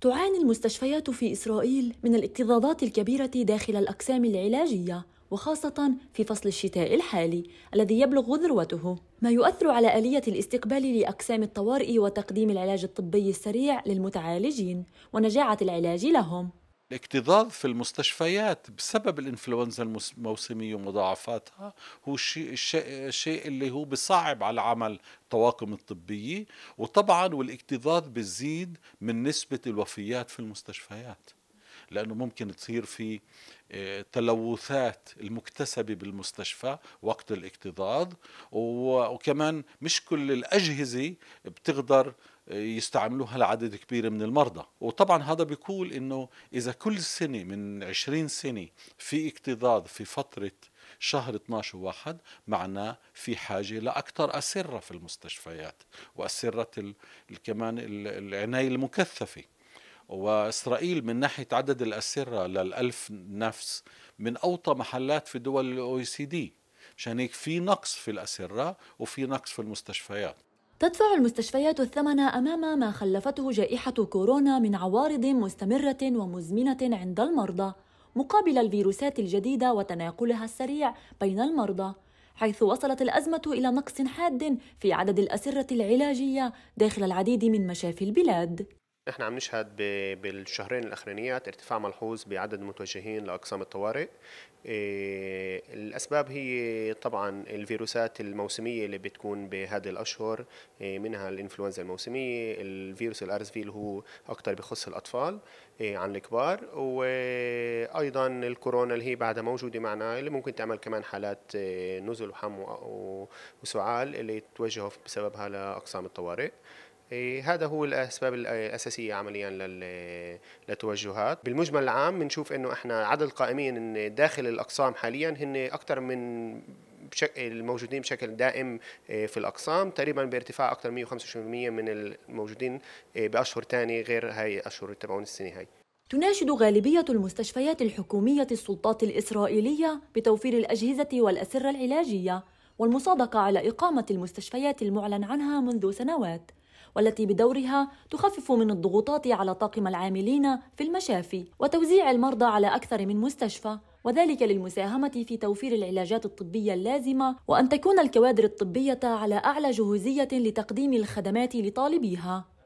تعاني المستشفيات في إسرائيل من الاكتظاظات الكبيرة داخل الأقسام العلاجية وخاصة في فصل الشتاء الحالي الذي يبلغ ذروته ما يؤثر على آلية الاستقبال لأقسام الطوارئ وتقديم العلاج الطبي السريع للمتعالجين ونجاعة العلاج لهم الاكتظاظ في المستشفيات بسبب الانفلونزا الموسميه ومضاعفاتها هو الشيء الشيء اللي هو بصعب على عمل الطواقم الطبيه وطبعا والاكتظاظ بزيد من نسبه الوفيات في المستشفيات لانه ممكن تصير في آه، تلوثات المكتسبه بالمستشفى وقت الاكتظاظ وكمان مش كل الاجهزه بتقدر يستعملوها لعدد كبير من المرضى وطبعا هذا بيقول انه اذا كل سنه من 20 سنه في اكتظاظ في فتره شهر 12 واحد معناه في حاجه لاكثر اسره في المستشفيات واسره كمان العنايه المكثفه واسرائيل من ناحيه عدد الاسره للألف نفس من اوطى محلات في دول الاو سي دي مشان هيك في نقص في الاسره وفي نقص في المستشفيات تدفع المستشفيات الثمن امام ما خلفته جائحه كورونا من عوارض مستمره ومزمنه عند المرضى مقابل الفيروسات الجديده وتناقلها السريع بين المرضى حيث وصلت الازمه الى نقص حاد في عدد الاسره العلاجيه داخل العديد من مشافي البلاد نحن عم نشهد بالشهرين الاخرانيات ارتفاع ملحوظ بعدد المتوجهين لاقسام الطوارئ إيه، الاسباب هي طبعا الفيروسات الموسميه اللي بتكون بهذه الاشهر إيه، منها الانفلونزا الموسميه الفيروس الار اس في اللي هو اكثر بخص الاطفال إيه، عن الكبار وايضا الكورونا اللي هي بعدها موجوده معنا اللي ممكن تعمل كمان حالات نزل وحم وسعال اللي توجهوا بسببها لاقسام الطوارئ إيه، هذا هو الاسباب الاساسيه عمليا للتوجهات بالمجمل العام بنشوف انه احنا عدد القائمين داخل الاقسام حاليا هن اكثر من الموجودين بشكل دائم إيه، في الاقسام تقريبا بارتفاع اكثر 125% من الموجودين إيه، باشهر ثانيه غير هاي اشهر تبعون السنه هاي تناشد غالبية المستشفيات الحكومية السلطات الإسرائيلية بتوفير الأجهزة والأسرة العلاجية والمصادقة على إقامة المستشفيات المعلن عنها منذ سنوات والتي بدورها تخفف من الضغوطات على طاقم العاملين في المشافي وتوزيع المرضى على أكثر من مستشفى وذلك للمساهمة في توفير العلاجات الطبية اللازمة وأن تكون الكوادر الطبية على أعلى جهوزية لتقديم الخدمات لطالبيها